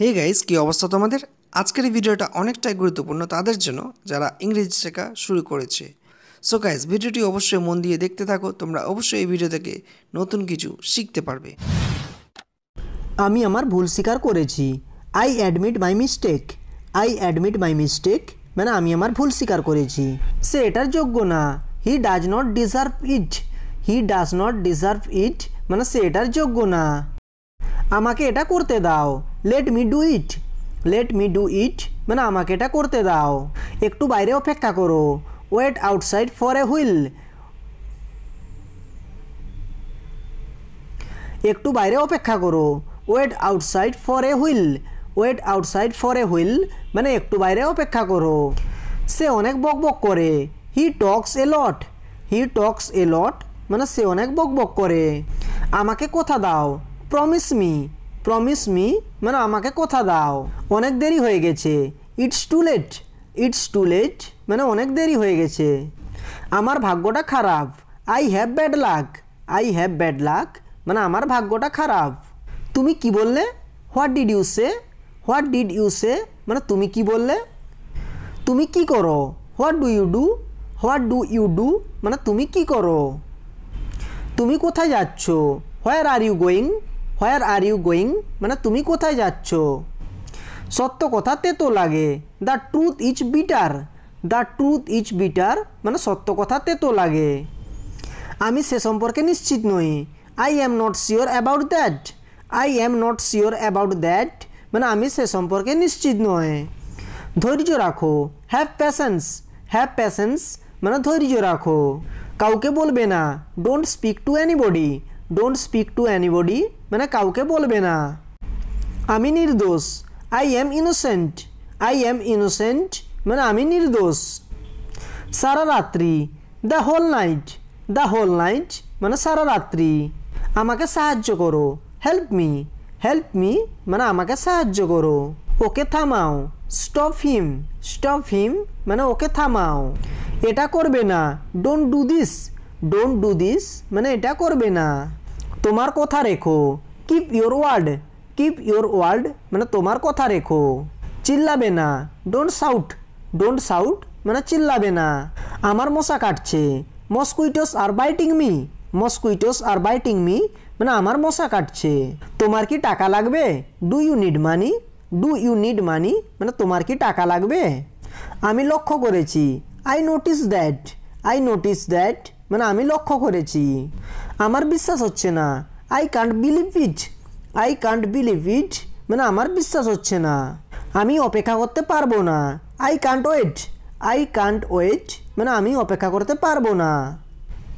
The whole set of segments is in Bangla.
হে গাইজ কী অবস্থা তোমাদের আজকের এই ভিডিওটা অনেকটাই গুরুত্বপূর্ণ তাদের জন্য যারা ইংরেজি শেখা শুরু করেছে সো গাইজ ভিডিওটি অবশ্যই মন দিয়ে দেখতে থাকো তোমরা অবশ্যই এই ভিডিও থেকে নতুন কিছু শিখতে পারবে আমি আমার ভুল স্বীকার করেছি I admit my mistake I admit my mistake মানে আমি আমার ভুল স্বীকার করেছি সে এটার যোগ্য না he does not deserve it he does not deserve it মানে সে এটার যোগ্য না আমাকে এটা করতে দাও let me do it let me do it মানে আমাকে এটা করতে দাও একটু বাইরে অপেক্ষা করো wait outside for a while একটু বাইরে অপেক্ষা করো wait outside for a while wait outside for a while মানে একটু বাইরে অপেক্ষা করো সে অনেক বক বক করে হি টক্স এ লট হি টক্স এ লট মানে সে অনেক বক বক করে আমাকে কথা দাও প্রমিস মি প্রমিস মি মানে আমাকে কথা দাও অনেক দেরি হয়ে গেছে it's too late it's too late মানে অনেক দেরি হয়ে গেছে আমার ভাগ্যটা খারাপ I have bad luck I have bad luck মানে আমার ভাগ্যটা খারাপ তুমি কি বললে what did you say what did you say মানে তুমি কি বললে তুমি কি করো what do you do what do you do মানে তুমি কি করো তুমি কোথায় যাচ্ছ where are you going where are you going মানে তুমি কোথায় যাচ্ছ সত্য কথা তেতো লাগে the truth is bitter the truth is bitter মানে সত্য কথা তেতো লাগে আমি সে সম্পর্কে নিশ্চিত নই I am not sure about that I am not sure about that মানে আমি সে সম্পর্কে নিশ্চিত নয় ধৈর্য রাখো হ্যাভ প্যাশেন্স হ্যাভ প্যাশেন্স মানে ধৈর্য রাখো কাউকে বলবে না don't speak to anybody don't speak to anybody মানে কাউকে বলবে না আমি নির্দোষ I am innocent I am innocent মানে আমি নির্দোষ সারা রাত্রি the whole night the whole night মানে সারা রাত্রি আমাকে সাহায্য করো হেল্প মি হেল্প মি মানে আমাকে সাহায্য করো ওকে থামাও স্টপ হিম স্টপ হিম মানে ওকে থামাও এটা করবে না don't do this don't do this মানে এটা করবে না তোমার কথা রেখো keep your word keep your word মানে তোমার কথা রেখো চিল্লাবে না ডোন্ট সাউট ডোন্ট সাউট মানে চিল্লাবে না আমার মশা কাটছে mosquitoes are biting me mosquitoes are biting me মানে আমার মশা কাটছে তোমার কি টাকা লাগবে do you need money do you need money মানে তোমার কি টাকা লাগবে আমি লক্ষ্য করেছি I notice that I notice that মানে আমি লক্ষ্য করেছি আমার বিশ্বাস হচ্ছে না I can't believe it I can't believe it মানে আমার বিশ্বাস হচ্ছে না আমি অপেক্ষা করতে পারবো না I can't wait I can't wait মানে আমি অপেক্ষা করতে পারবো না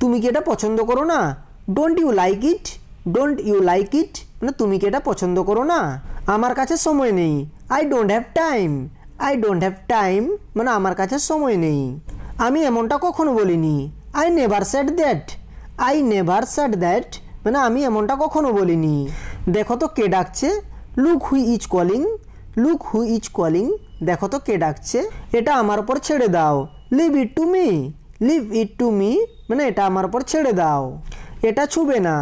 তুমি কি এটা পছন্দ করো না don't you like it don't you like it মানে তুমি কি এটা পছন্দ করো না আমার কাছে সময় নেই I don't have time I don't have time মানে আমার কাছে সময় নেই আমি এমনটা কখনো বলিনি I never said that I never said that মানে আমি এমনটা কখনো বলিনি দেখো তো কে ডাকছে look who is calling look who is calling দেখো তো কে ডাকছে এটা আমার উপর ছেড়ে দাও leave it to me leave it to me মানে এটা আমার উপর ছেড়ে দাও এটা ছুবে না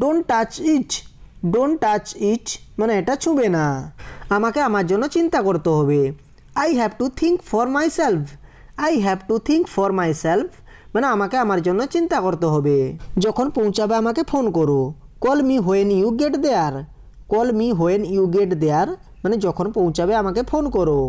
don't touch it don't touch it মানে এটা ছুবে না আমাকে আমার জন্য চিন্তা করতে হবে I have to think for myself I have to think for myself মানে আমাকে আমার জন্য চিন্তা করতে হবে যখন পৌঁছাবে আমাকে ফোন করো call me when you get there call me when you get there মানে যখন পৌঁছাবে আমাকে ফোন করো